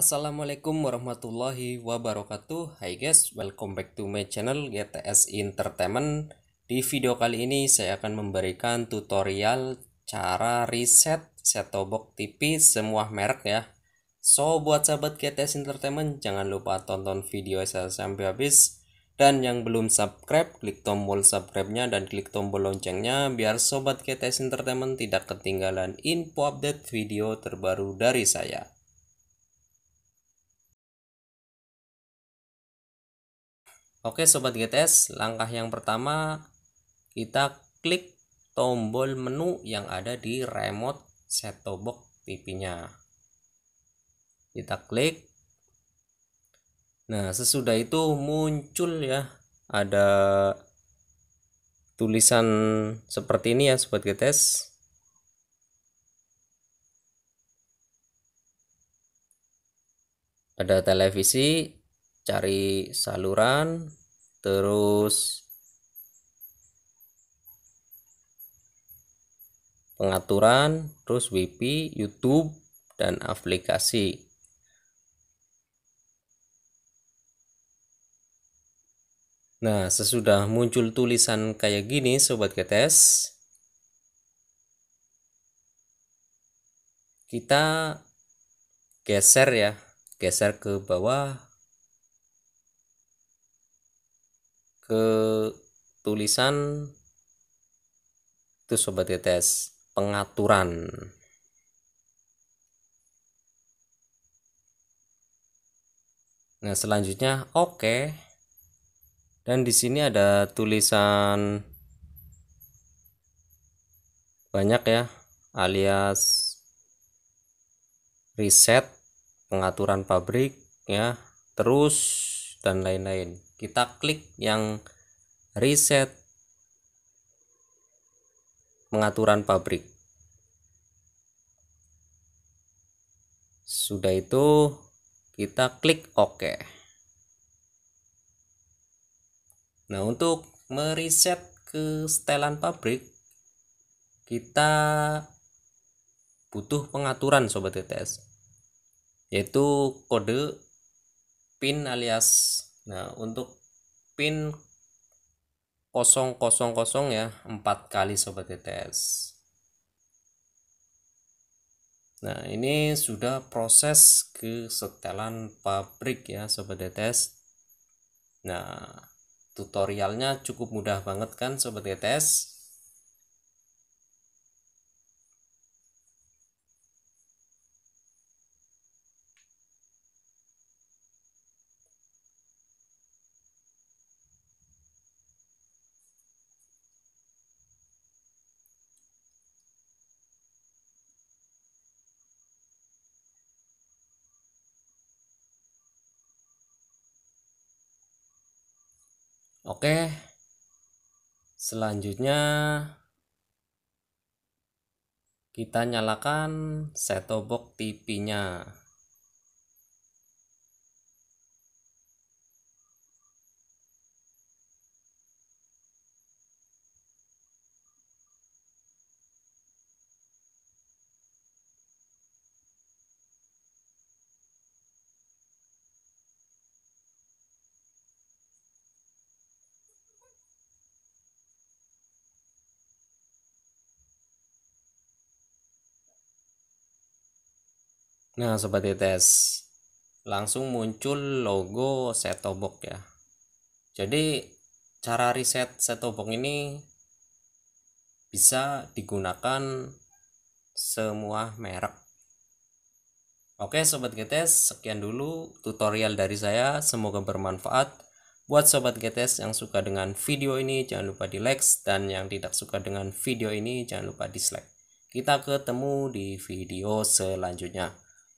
Assalamualaikum warahmatullahi wabarakatuh Hai guys, welcome back to my channel GTS Entertainment Di video kali ini saya akan memberikan tutorial cara reset set box TV semua merek ya So buat sahabat GTS Entertainment jangan lupa tonton video saya sampai habis Dan yang belum subscribe klik tombol subscribe-nya dan klik tombol loncengnya Biar sobat GTS Entertainment tidak ketinggalan info update video terbaru dari saya Oke Sobat GTS, langkah yang pertama kita klik tombol menu yang ada di remote set-top box TV-nya. Kita klik. Nah, sesudah itu muncul ya ada tulisan seperti ini ya Sobat GTS. Ada televisi, cari saluran terus pengaturan terus WP YouTube dan aplikasi Nah, sesudah muncul tulisan kayak gini, sobat ketes, kita geser ya, geser ke bawah ke tulisan itu sobat tetes pengaturan Nah, selanjutnya oke. Okay. Dan di sini ada tulisan banyak ya, alias reset pengaturan pabrik ya. Terus dan lain-lain kita klik yang reset pengaturan pabrik sudah itu kita klik OK nah untuk mereset ke setelan pabrik kita butuh pengaturan sobat TTS yaitu kode pin alias nah untuk pin 000 ya 4 kali sobat TTS Nah, ini sudah proses ke setelan pabrik ya sobat TTS. Nah, tutorialnya cukup mudah banget kan sobat TTS? Oke. Selanjutnya kita nyalakan set-top box TV-nya. Nah, sobat tetes, langsung muncul logo setobok ya. Jadi cara reset setobok ini bisa digunakan semua merek. Oke sobat GTS, sekian dulu tutorial dari saya. Semoga bermanfaat. Buat sobat GTS yang suka dengan video ini jangan lupa di like dan yang tidak suka dengan video ini jangan lupa dislike. Kita ketemu di video selanjutnya.